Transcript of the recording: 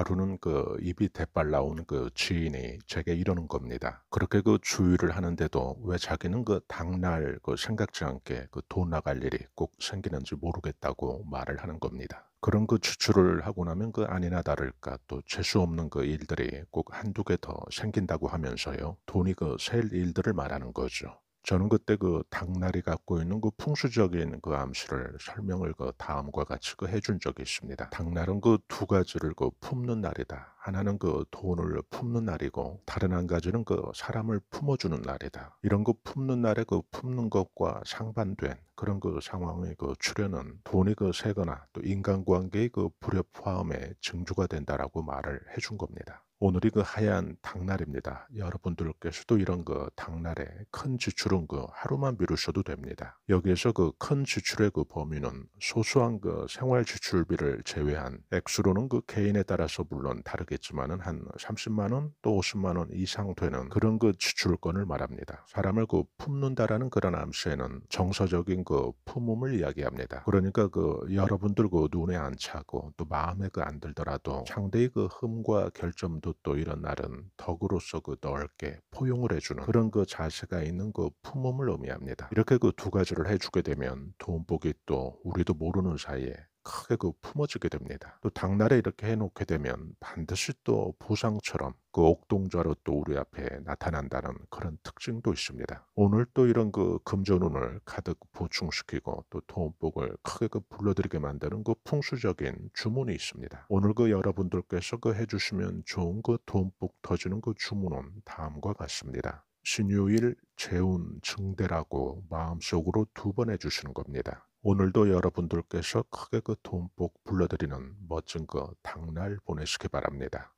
하루는 그 입이 대빨 나온 그지인이 제게 이러는 겁니다. 그렇게 그 주의를 하는데도 왜 자기는 그 당날 그 생각지 않게 그 돈 나갈 일이 꼭 생기는지 모르겠다고 말을 하는 겁니다. 그런 그 추출을 하고 나면 그 아니나 다를까 또 재수 없는 그 일들이 꼭 한두 개 더 생긴다고 하면서요. 돈이 그 셀 일들을 말하는 거죠. 저는 그때 그당날이 갖고 있는 그 풍수적인 그암수를 설명을 그 다음과 같이 그 해준 적이 있습니다. 당날은그 두 가지를 그 품는 날이다. 하나는 그 돈을 품는 날이고 다른 한 가지는 그 사람을 품어주는 날이다. 이런 그 품는 날에 그 품는 것과 상반된 그런 그 상황의 그 출현은 돈이 그 세거나 또 인간관계의 그 불협화음의 증조가 된다라고 말을 해준 겁니다. 오늘이 그 하얀 당날입니다. 여러분들께서도 이런 그 당날에 큰 지출은 그 하루만 미루셔도 됩니다. 여기에서 그 큰 지출의 그 범위는 소소한 그 생활 지출비를 제외한 액수로는 그 개인에 따라서 물론 다르겠지만은 한 30만 원또 50만 원 이상 되는 그런 그 지출권을 말합니다. 사람을 그 품는다라는 그런 암시에는 정서적인 그그 품음을 이야기합니다. 그러니까 그 여러분들 그 눈에 안 차고 또 마음에 그 안 들더라도 상대의 그 흠과 결점도 또 이런 날은 덕으로서 그 넓게 포용을 해주는 그런 그 자세가 있는 그 품음을 의미합니다. 이렇게 그 두 가지를 해주게 되면 돈복이 또 우리도 모르는 사이에 크게 그품어지게 됩니다. 또당나라에 이렇게 해놓게 되면 반드시 또 보상처럼 그 옥동자로 또 우리 앞에 나타난다는 그런 특징도 있습니다. 오늘 또 이런 그 금전운을 가득 보충시키고 또 돈복을 크게 그 불러들이게 만드는 그 풍수적인 주문이 있습니다. 오늘 그 여러분들께서 그 해주시면 좋은 그 돈복 터지는 그 주문은 다음과 같습니다. 신유일 재운 증대라고 마음속으로 두 번 해주시는 겁니다. 오늘도 여러분들께서 크게 그 돈복 불러드리는 멋진 그 당날 보내시기 바랍니다.